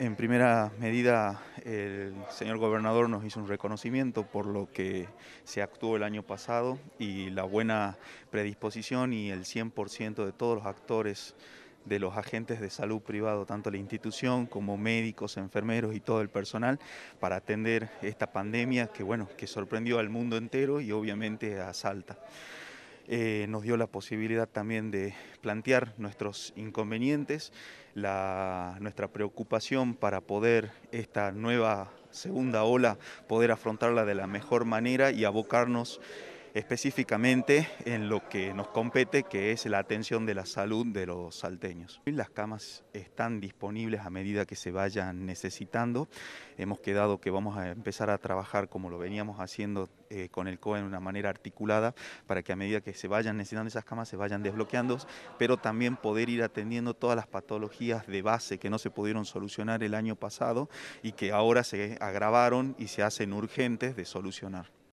En primera medida, el señor gobernador nos hizo un reconocimiento por lo que se actuó el año pasado y la buena predisposición y el 100% de todos los actores de los agentes de salud privado, tanto la institución como médicos, enfermeros y todo el personal, para atender esta pandemia que, bueno, que sorprendió al mundo entero y obviamente a Salta. Eh, nos dio la posibilidad también de plantear nuestros inconvenientes, nuestra preocupación para poder esta nueva segunda ola, poder afrontarla de la mejor manera y abocarnos específicamente en lo que nos compete, que es la atención de la salud de los salteños. Las camas están disponibles a medida que se vayan necesitando. Hemos quedado que vamos a empezar a trabajar como lo veníamos haciendo eh, con el COE en una manera articulada para que a medida que se vayan necesitando esas camas se vayan desbloqueando, pero también poder ir atendiendo todas las patologías de base que no se pudieron solucionar el año pasado y que ahora se agravaron y se hacen urgentes de solucionar.